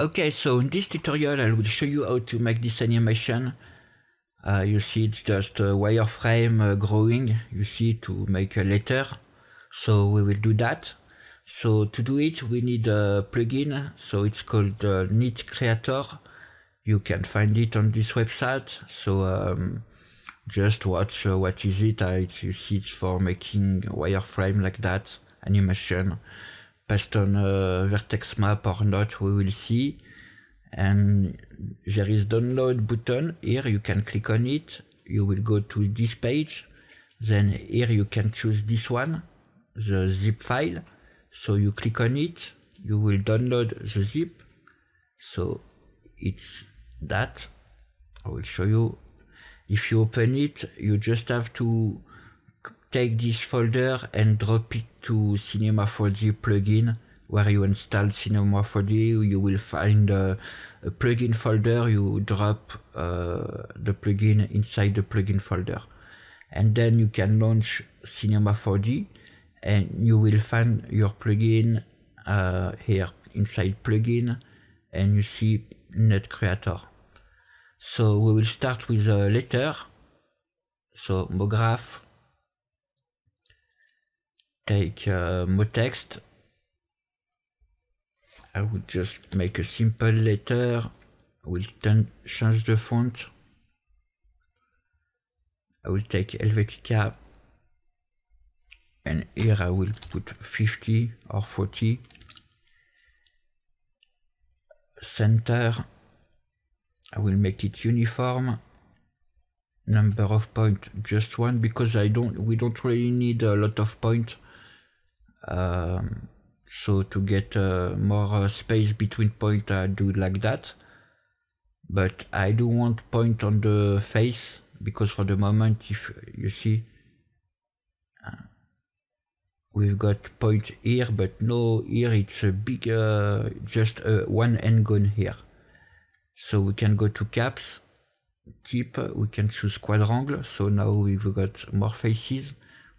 Okay, so in this tutorial I will show you how to make this animation. Uh, you see it's just a wireframe uh, growing, you see, to make a letter. So we will do that. So to do it we need a plugin, so it's called uh, Knit Creator. You can find it on this website, so um, just watch uh, what is it, uh, it's, you see it's for making wireframe like that, animation based on a euh, vertex map or not, we will see. And there is download button here. You can click on it. You will go to this page. Then here you can choose this one, the zip file. So you click on it. You will download the zip. So it's that. I will show you. If you open it, you just have to take this folder and drop it to Cinema 4D plugin where you install Cinema 4D, you will find a, a plugin folder, you drop uh, the plugin inside the plugin folder. And then you can launch Cinema 4D and you will find your plugin uh, here inside plugin and you see net creator. So we will start with a letter. So MoGraph take uh mot text. I would just make a simple letter. I will change the font. I will take Helvetica. And here I will put 50 or 40. Center. I will make it uniform number of points just one because I don't we don't really need a lot of points. Um, so to get uh, more uh, space between point, I do like that. But I do want point on the face because for the moment, if you see, uh, we've got point here, but no, here it's a bigger, uh, just a one handgun here. So we can go to caps, tip, we can choose quadrangle. So now we've got more faces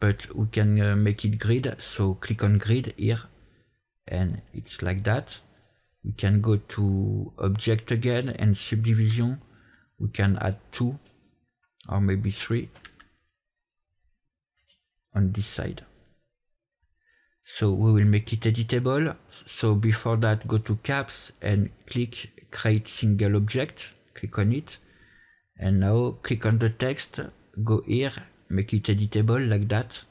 but we can uh, make it grid so click on grid here and it's like that we can go to object again and subdivision we can add two or maybe three on this side so we will make it editable so before that go to caps and click create single object click on it and now click on the text go here make it editable like that.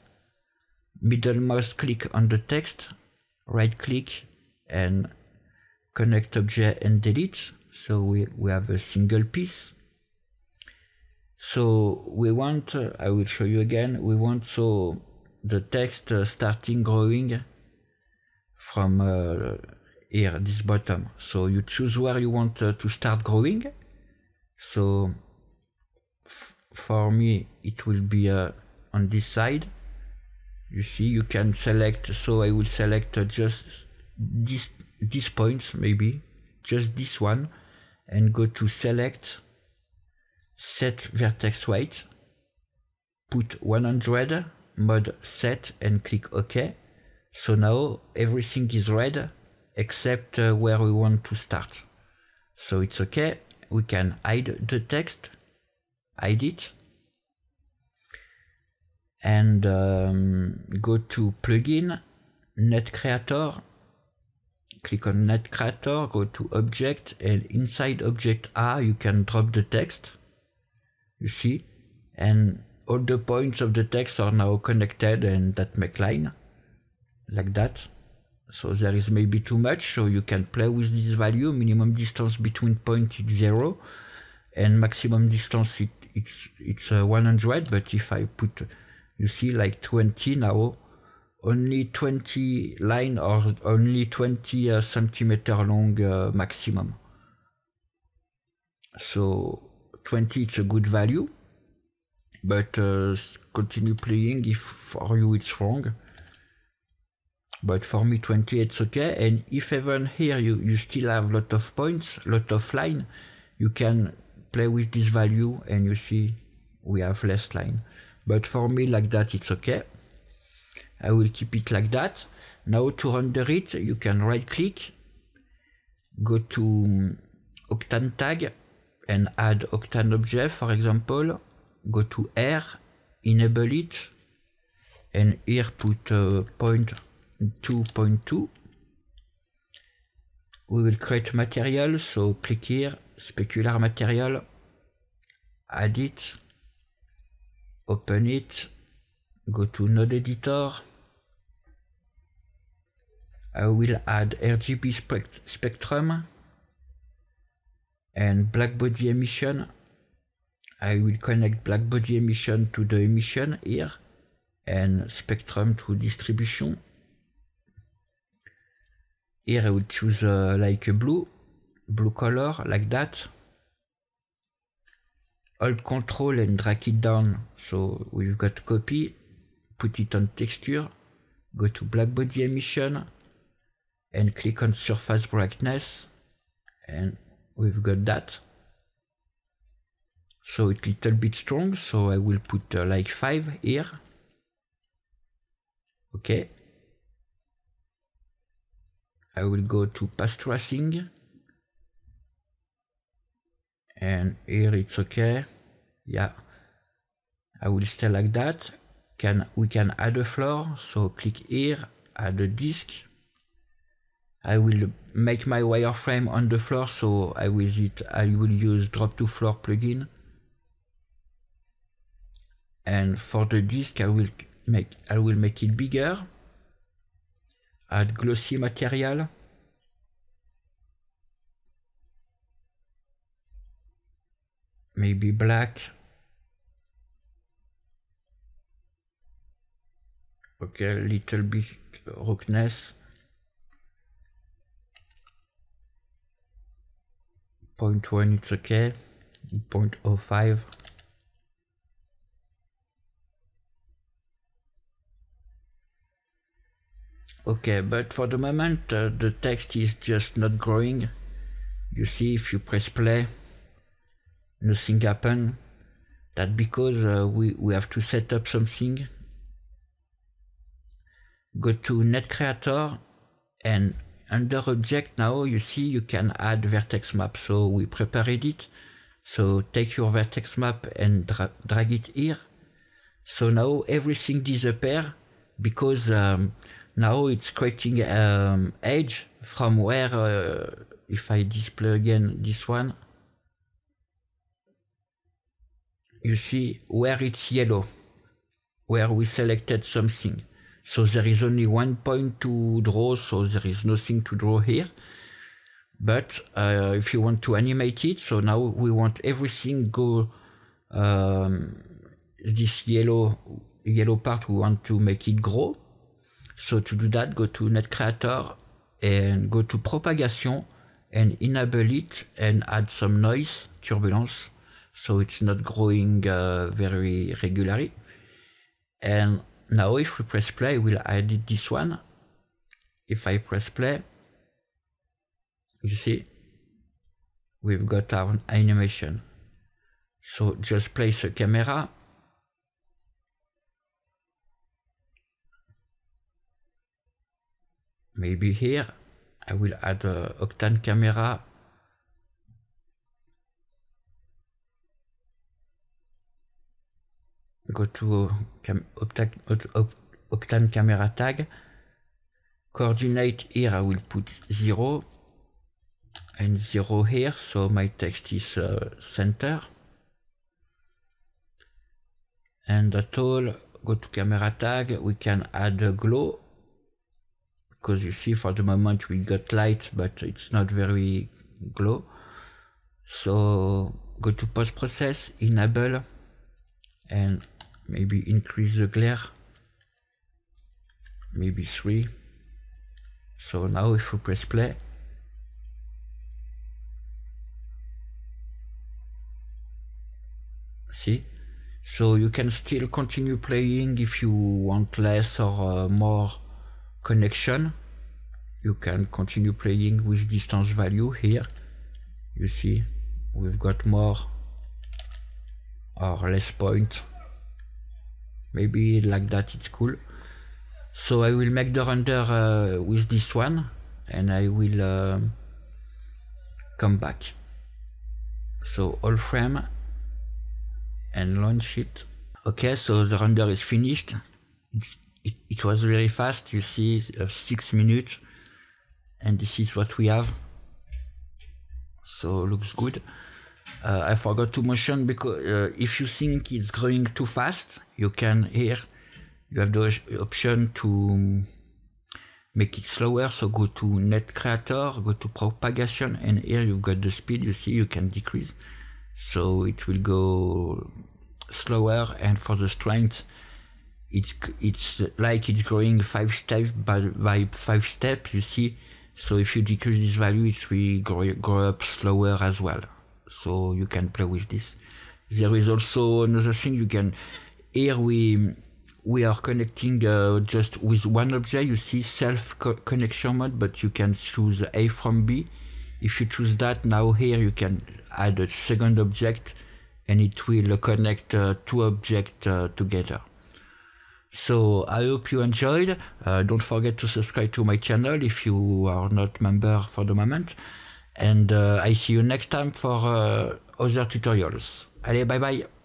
Middle mouse click on the text, right click and connect object and delete. So we, we have a single piece. So we want, uh, I will show you again, we want so the text uh, starting growing from uh, here, this bottom. So you choose where you want uh, to start growing. So for me it will be uh, on this side you see you can select so I will select uh, just this these points maybe just this one and go to select set vertex weight put 100 mod set and click OK so now everything is red except uh, where we want to start so it's okay we can hide the text I did and um, go to plugin net creator click on net creator go to object and inside object A, you can drop the text you see and all the points of the text are now connected and that make line like that so there is maybe too much so you can play with this value minimum distance between point is zero and maximum distance is it's it's uh, 100 but if i put you see like 20 now only 20 line or only 20 uh, centimeter long uh, maximum so 20 it's a good value but uh, continue playing if for you it's wrong but for me 20 it's okay and if even here you, you still have lot of points lot of line you can play with this value and you see we have less line but for me like that it's okay I will keep it like that now to render it you can right click go to octane tag and add octane object for example go to R enable it and here put uh, point 2.2 we will create material so click here Specular Material, Add It, Open It, Go to Node Editor. I will add RGB spectrum and Blackbody emission. I will connect black emission to the emission here and spectrum to distribution. Here I will choose uh, like blue blue color like that. Hold control and drag it down. So we've got copy, put it on texture, go to black body emission and click on surface brightness and we've got that. So it's a little bit strong, so I will put uh, like 5 here. Okay. I will go to pass tracing and here it's okay yeah I will stay like that can we can add a floor so click here add a disk I will make my wireframe on the floor so I will it I will use drop to floor plugin and for the disk I will make I will make it bigger add glossy material maybe black okay little bit roughness 0.1 it's okay 0.05 okay but for the moment uh, the text is just not growing you see if you press play nothing happened, that because uh, we, we have to set up something, go to net creator and under object now you see you can add vertex map. So we prepared it. So take your vertex map and dra drag it here. So now everything disappear because um, now it's creating um, edge from where uh, if I display again this one you see where it's yellow, where we selected something. So there is only one point to draw, so there is nothing to draw here. But uh, if you want to animate it, so now we want everything go um, this yellow yellow part, we want to make it grow. So to do that, go to Net Creator and go to Propagation and enable it and add some noise, turbulence so it's not growing uh, very regularly. And now if we press play, we'll edit this one. If I press play, you see, we've got our animation. So just place a camera. Maybe here, I will add a octane camera retour Octa octane camera tag, coordinate here I will put 0 and 0 here, so my text is uh, center. And at all, go to camera tag, we can add a glow, because you see for the moment we got light, but it's not very glow. So go to post process, enable, and maybe increase the glare maybe 3 so now if we press play see so you can still continue playing if you want less or uh, more connection you can continue playing with distance value here you see we've got more or less point maybe like that it's cool so I will make the render uh, with this one and I will uh, come back so all frame and launch it okay so the render is finished it, it, was really fast you see uh, six minutes and this is what we have so looks good uh, I forgot to mention because uh, if you think it's growing too fast, you can here you have the option to make it slower. So go to net creator, go to propagation, and here you've got the speed. You see, you can decrease, so it will go slower. And for the strength, it's it's like it's growing five steps by, by five steps. You see, so if you decrease this value, it will grow, grow up slower as well so you can play with this there is also another thing you can here we we are connecting uh, just with one object you see self co connection mode but you can choose a from b if you choose that now here you can add a second object and it will connect uh, two objects uh, together so i hope you enjoyed uh, don't forget to subscribe to my channel if you are not member for the moment and uh, I see you next time for uh, other tutorials. Allez, bye bye.